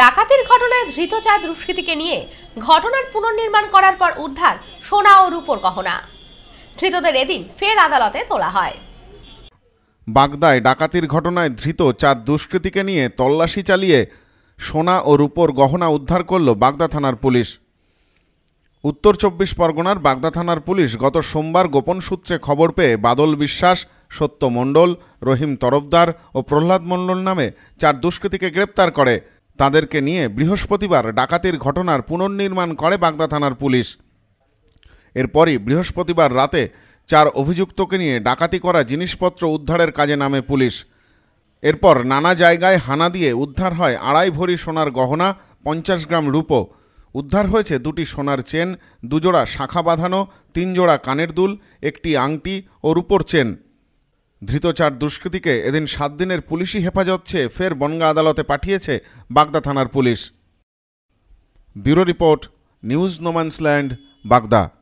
ডাকাতির ঘটনায় ধৃত চার দুষ্কৃতীকে নিয়ে ঘটনার পুনর্নির্মাণ করার পর উদ্ধার সোনা ও রূপোর গহনা ধৃতদের এদিন ফের আদালতে তোলা হয় বাগদায় ডাকাতির ঘটনায় ধৃত চার দুষ্কৃতীকে নিয়ে তল্লাশি চালিয়ে সোনা ও রূপোর গহনা উদ্ধার করল বাগদা থানার পুলিশ উত্তর চব্বিশ পরগনার বাগদা থানার পুলিশ গত সোমবার গোপন সূত্রে খবর পেয়ে বাদল বিশ্বাস সত্য মণ্ডল রহিম তরফদার ও প্রহ্লাদ মণ্ডল নামে চার দুষ্কৃতীকে গ্রেপ্তার করে তাদেরকে নিয়ে বৃহস্পতিবার ডাকাতির ঘটনার পুনর্নির্মাণ করে বাগদা থানার পুলিশ এরপরই বৃহস্পতিবার রাতে চার অভিযুক্তকে নিয়ে ডাকাতি করা জিনিসপত্র উদ্ধারের কাজে নামে পুলিশ এরপর নানা জায়গায় হানা দিয়ে উদ্ধার হয় আড়াই ভরি সোনার গহনা পঞ্চাশ গ্রাম রূপো উদ্ধার হয়েছে দুটি সোনার চেন দুজোড়া শাখা বাঁধানো তিন জোড়া কানের দুল একটি আংটি ও রূপোর চেন ধৃত চার দুষ্কৃতীকে এদিন সাত দিনের পুলিশি হেফাজত চেয়ে ফের বনগা আদালতে পাঠিয়েছে বাগদা থানার পুলিশ ব্যুরো রিপোর্ট নিউজ নোম্যান্সল্যান্ড বাগদা